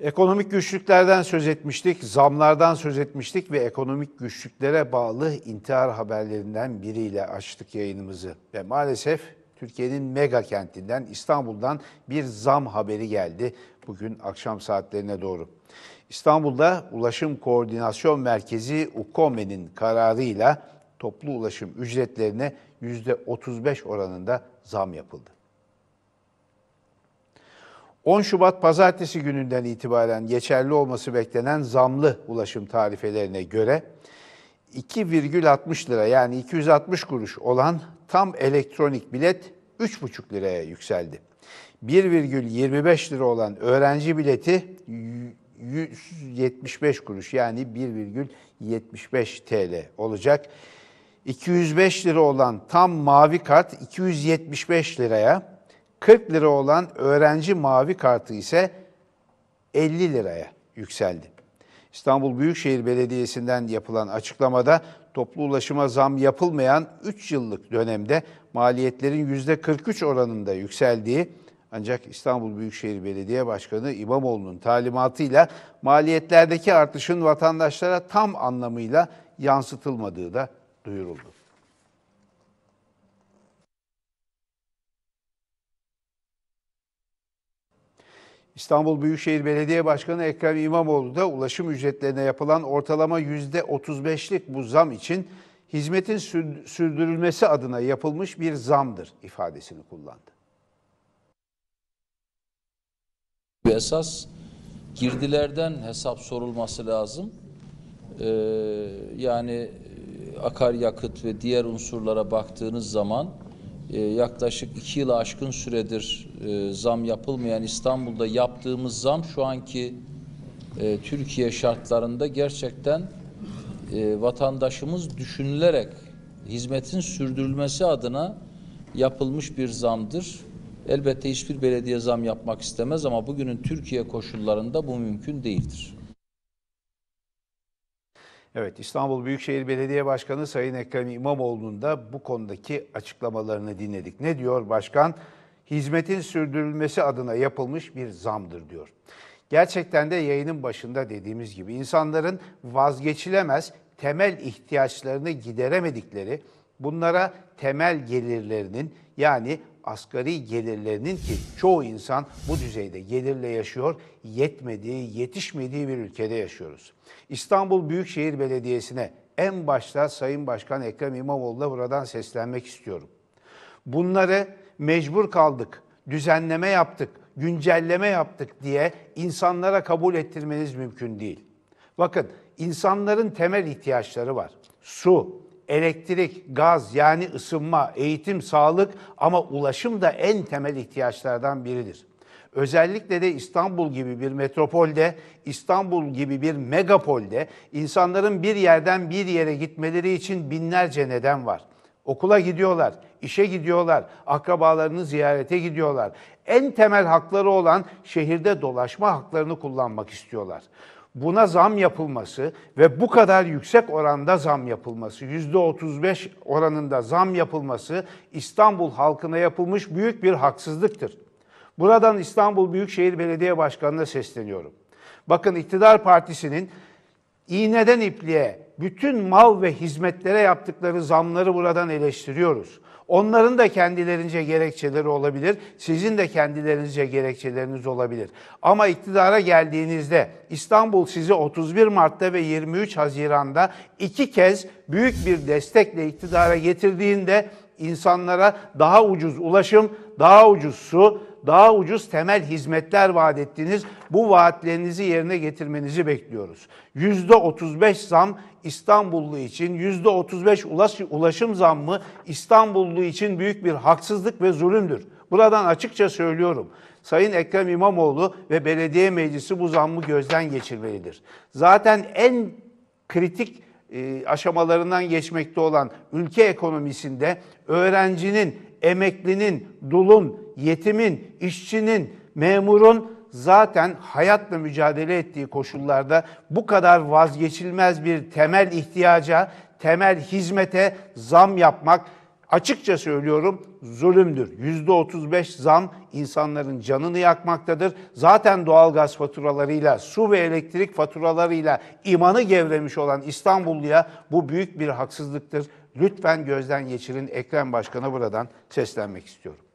Ekonomik güçlüklerden söz etmiştik, zamlardan söz etmiştik ve ekonomik güçlüklere bağlı intihar haberlerinden biriyle açtık yayınımızı. Ve maalesef Türkiye'nin mega kentinden İstanbul'dan bir zam haberi geldi bugün akşam saatlerine doğru. İstanbul'da Ulaşım Koordinasyon Merkezi UKOME'nin kararıyla toplu ulaşım ücretlerine %35 oranında zam yapıldı. 10 Şubat pazartesi gününden itibaren geçerli olması beklenen zamlı ulaşım tarifelerine göre 2,60 lira yani 260 kuruş olan tam elektronik bilet 3,5 liraya yükseldi. 1,25 lira olan öğrenci bileti 175 kuruş yani 1,75 TL olacak. 205 lira olan tam mavi kart 275 liraya, 40 lira olan öğrenci mavi kartı ise 50 liraya yükseldi. İstanbul Büyükşehir Belediyesi'nden yapılan açıklamada toplu ulaşıma zam yapılmayan 3 yıllık dönemde maliyetlerin %43 oranında yükseldiği ancak İstanbul Büyükşehir Belediye Başkanı İmamoğlu'nun talimatıyla maliyetlerdeki artışın vatandaşlara tam anlamıyla yansıtılmadığı da duyuruldu. İstanbul Büyükşehir Belediye Başkanı Ekrem İmamoğlu da ulaşım ücretlerine yapılan ortalama %35'lik bu zam için hizmetin sürdürülmesi adına yapılmış bir zamdır ifadesini kullandı. Esas girdilerden hesap sorulması lazım. Ee, yani e, akaryakıt ve diğer unsurlara baktığınız zaman ee, yaklaşık iki yıl aşkın süredir e, zam yapılmayan İstanbul'da yaptığımız zam şu anki e, Türkiye şartlarında gerçekten e, vatandaşımız düşünülerek hizmetin sürdürülmesi adına yapılmış bir zamdır. Elbette hiçbir belediye zam yapmak istemez ama bugünün Türkiye koşullarında bu mümkün değildir. Evet İstanbul Büyükşehir Belediye Başkanı Sayın Ekrem İmamoğlu'nun da bu konudaki açıklamalarını dinledik. Ne diyor başkan? Hizmetin sürdürülmesi adına yapılmış bir zamdır diyor. Gerçekten de yayının başında dediğimiz gibi insanların vazgeçilemez temel ihtiyaçlarını gideremedikleri Bunlara temel gelirlerinin yani asgari gelirlerinin ki çoğu insan bu düzeyde gelirle yaşıyor, yetmediği, yetişmediği bir ülkede yaşıyoruz. İstanbul Büyükşehir Belediyesi'ne en başta Sayın Başkan Ekrem İmamoğlu'na buradan seslenmek istiyorum. Bunları mecbur kaldık, düzenleme yaptık, güncelleme yaptık diye insanlara kabul ettirmeniz mümkün değil. Bakın insanların temel ihtiyaçları var. Su, elektrik, gaz yani ısınma, eğitim, sağlık ama ulaşım da en temel ihtiyaçlardan biridir. Özellikle de İstanbul gibi bir metropolde, İstanbul gibi bir megapolde insanların bir yerden bir yere gitmeleri için binlerce neden var. Okula gidiyorlar, işe gidiyorlar, akrabalarını ziyarete gidiyorlar. En temel hakları olan şehirde dolaşma haklarını kullanmak istiyorlar buna zam yapılması ve bu kadar yüksek oranda zam yapılması, %35 oranında zam yapılması İstanbul halkına yapılmış büyük bir haksızlıktır. Buradan İstanbul Büyükşehir Belediye Başkanı'na sesleniyorum. Bakın iktidar partisinin iğneden ipliğe bütün mal ve hizmetlere yaptıkları zamları buradan eleştiriyoruz. Onların da kendilerince gerekçeleri olabilir. Sizin de kendilerince gerekçeleriniz olabilir. Ama iktidara geldiğinizde İstanbul sizi 31 Mart'ta ve 23 Haziran'da iki kez büyük bir destekle iktidara getirdiğinde insanlara daha ucuz ulaşım, daha ucuz su, daha ucuz temel hizmetler vaat ettiğiniz Bu vaatlerinizi yerine getirmenizi bekliyoruz. %35 zam İstanbullu için, %35 ulaşım zammı İstanbullu için büyük bir haksızlık ve zulümdür. Buradan açıkça söylüyorum. Sayın Ekrem İmamoğlu ve belediye meclisi bu zammı gözden geçirmelidir. Zaten en kritik e, aşamalarından geçmekte olan ülke ekonomisinde öğrencinin emeklinin, dulun, yetimin, işçinin, memurun zaten hayatla mücadele ettiği koşullarda bu kadar vazgeçilmez bir temel ihtiyaca, temel hizmete zam yapmak açıkça söylüyorum zulümdür. Yüzde 35 zam insanların canını yakmaktadır. Zaten doğalgaz faturalarıyla, su ve elektrik faturalarıyla imanı gevremiş olan İstanbulluya bu büyük bir haksızlıktır lütfen gözden geçirin. Ekrem Başkan'a buradan seslenmek istiyorum.